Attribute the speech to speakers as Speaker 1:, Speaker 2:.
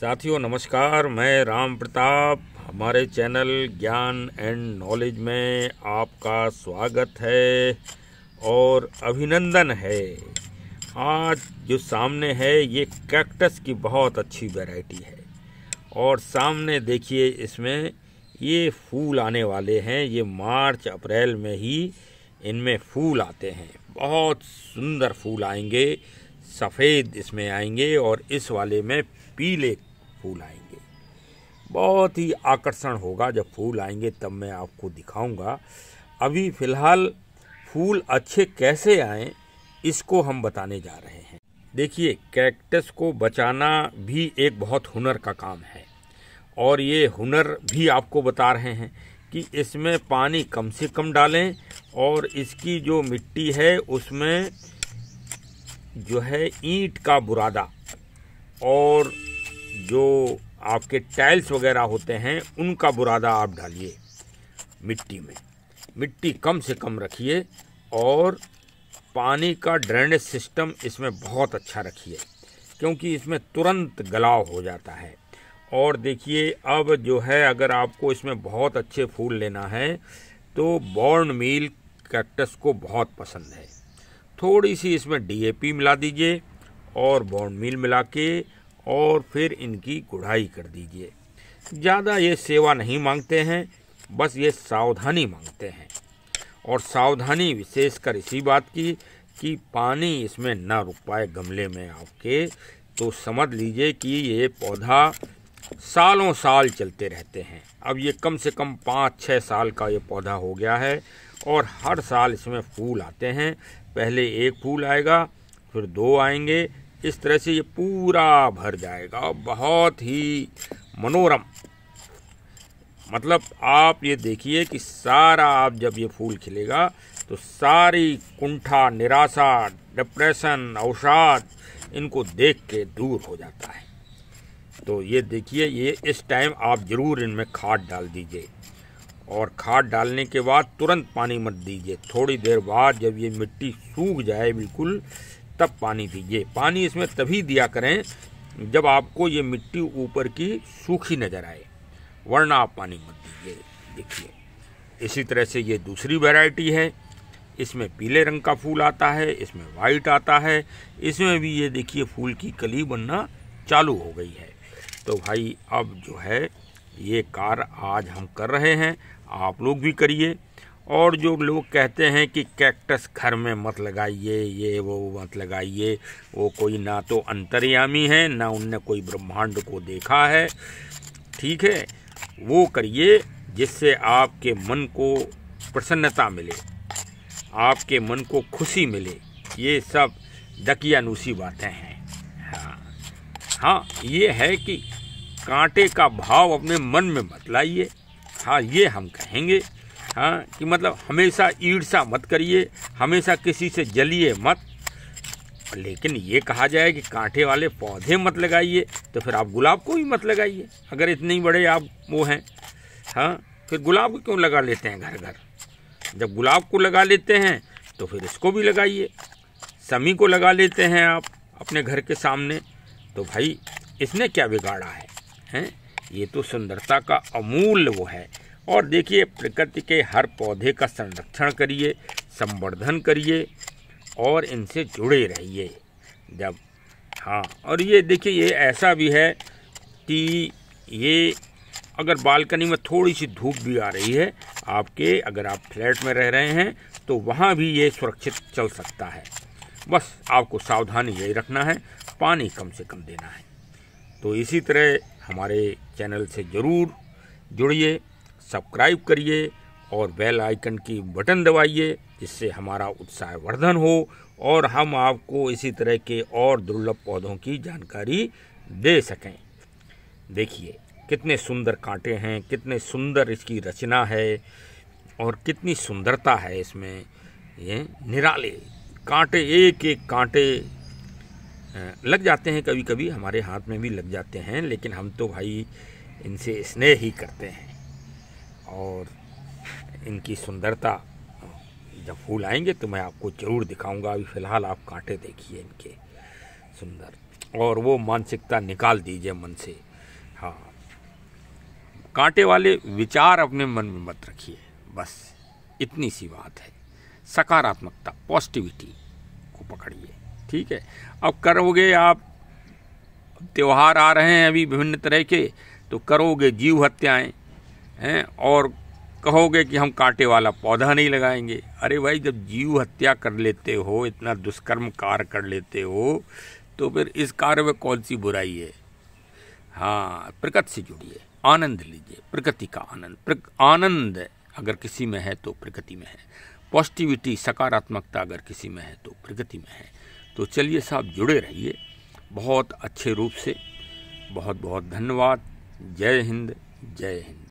Speaker 1: साथियों नमस्कार मैं राम प्रताप हमारे चैनल ज्ञान एंड नॉलेज में आपका स्वागत है और अभिनंदन है आज जो सामने है ये कैक्टस की बहुत अच्छी वैरायटी है और सामने देखिए इसमें ये फूल आने वाले हैं ये मार्च अप्रैल में ही इनमें फूल आते हैं बहुत सुंदर फूल आएंगे सफ़ेद इसमें आएंगे और इस वाले में पीले फूल आएंगे बहुत ही आकर्षण होगा जब फूल आएंगे तब मैं आपको दिखाऊंगा अभी फ़िलहाल फूल अच्छे कैसे आए इसको हम बताने जा रहे हैं देखिए कैक्टस को बचाना भी एक बहुत हुनर का काम है और ये हुनर भी आपको बता रहे हैं कि इसमें पानी कम से कम डालें और इसकी जो मिट्टी है उसमें जो है ईंट का बुरादा और जो आपके टाइल्स वगैरह होते हैं उनका बुरादा आप डालिए मिट्टी में मिट्टी कम से कम रखिए और पानी का ड्रेनेज सिस्टम इसमें बहुत अच्छा रखिए क्योंकि इसमें तुरंत गलाव हो जाता है और देखिए अब जो है अगर आपको इसमें बहुत अच्छे फूल लेना है तो बॉर्न मील कैक्टस को बहुत पसंद है थोड़ी सी इसमें डीएपी मिला दीजिए और बॉर्न मील मिला के और फिर इनकी गुड़ाई कर दीजिए ज़्यादा ये सेवा नहीं मांगते हैं बस ये सावधानी मांगते हैं और सावधानी विशेषकर इसी बात की कि पानी इसमें ना रुक पाए गमले में आपके तो समझ लीजिए कि ये पौधा सालों साल चलते रहते हैं अब ये कम से कम पाँच छः साल का ये पौधा हो गया है और हर साल इसमें फूल आते हैं पहले एक फूल आएगा फिर दो आएंगे इस तरह से ये पूरा भर जाएगा और बहुत ही मनोरम मतलब आप ये देखिए कि सारा आप जब ये फूल खिलेगा तो सारी कुंठा निराशा डिप्रेशन अवसाद इनको देख के दूर हो जाता है तो ये देखिए ये इस टाइम आप ज़रूर इनमें खाद डाल दीजिए और खाद डालने के बाद तुरंत पानी मत दीजिए थोड़ी देर बाद जब ये मिट्टी सूख जाए बिल्कुल तब पानी दीजिए पानी इसमें तभी दिया करें जब आपको ये मिट्टी ऊपर की सूखी नज़र आए वरना आप पानी मत दीजिए देखिए इसी तरह से ये दूसरी वैरायटी है इसमें पीले रंग का फूल आता है इसमें वाइट आता है इसमें भी ये देखिए फूल की कली बनना चालू हो गई है तो भाई अब जो है ये कार्य आज हम कर रहे हैं आप लोग भी करिए और जो लोग कहते हैं कि कैक्टस घर में मत लगाइए ये वो मत लगाइए वो कोई ना तो अंतर्यामी है ना उनने कोई ब्रह्मांड को देखा है ठीक है वो करिए जिससे आपके मन को प्रसन्नता मिले आपके मन को खुशी मिले ये सब दकियानुसी बातें हैं हाँ हाँ ये है कि कांटे का भाव अपने मन में बतलाइए हाँ ये हम कहेंगे हाँ कि मतलब हमेशा ईर्षा मत करिए हमेशा किसी से जलिए मत लेकिन ये कहा जाए कि कांटे वाले पौधे मत लगाइए तो फिर आप गुलाब को भी मत लगाइए अगर इतने ही बड़े आप वो हैं हाँ फिर गुलाब को क्यों लगा लेते हैं घर घर जब गुलाब को लगा लेते हैं तो फिर इसको भी लगाइए समी को लगा लेते हैं आप अपने घर के सामने तो भाई इसने क्या बिगाड़ा है हैं ये तो सुंदरता का अमूल्य वो है और देखिए प्रकृति के हर पौधे का संरक्षण करिए संवर्धन करिए और इनसे जुड़े रहिए जब हाँ और ये देखिए ये ऐसा भी है कि ये अगर बालकनी में थोड़ी सी धूप भी आ रही है आपके अगर आप फ्लैट में रह रहे हैं तो वहाँ भी ये सुरक्षित चल सकता है बस आपको सावधानी यही रखना है पानी कम से कम देना है तो इसी तरह हमारे चैनल से ज़रूर जुड़िए सब्सक्राइब करिए और बेल आइकन की बटन दबाइए जिससे हमारा उत्साह वर्धन हो और हम आपको इसी तरह के और दुर्लभ पौधों की जानकारी दे सकें देखिए कितने सुंदर कांटे हैं कितने सुंदर इसकी रचना है और कितनी सुंदरता है इसमें ये निराले कांटे एक एक कांटे लग जाते हैं कभी कभी हमारे हाथ में भी लग जाते हैं लेकिन हम तो भाई इनसे स्नेह ही करते हैं और इनकी सुंदरता जब फूल आएंगे तो मैं आपको ज़रूर दिखाऊंगा अभी फ़िलहाल आप कांटे देखिए इनके सुंदर और वो मानसिकता निकाल दीजिए मन से हाँ कांटे वाले विचार अपने मन में मत रखिए बस इतनी सी बात है सकारात्मकता पॉजिटिविटी को पकड़िए ठीक है अब करोगे आप त्यौहार आ रहे हैं अभी विभिन्न तरह के तो करोगे जीव हत्याएं हैं और कहोगे कि हम कांटे वाला पौधा नहीं लगाएंगे अरे भाई जब जीव हत्या कर लेते हो इतना दुष्कर्म कार्य कर लेते हो तो फिर इस कार्य में कौन सी बुराई है हाँ प्रकृति से जुड़िए आनंद लीजिए प्रकृति का आनंद आनंद अगर किसी में है तो प्रकृति में है पॉजिटिविटी सकारात्मकता अगर किसी में है तो प्रकृति में है तो चलिए साहब जुड़े रहिए बहुत अच्छे रूप से बहुत बहुत धन्यवाद जय हिंद जय हिंद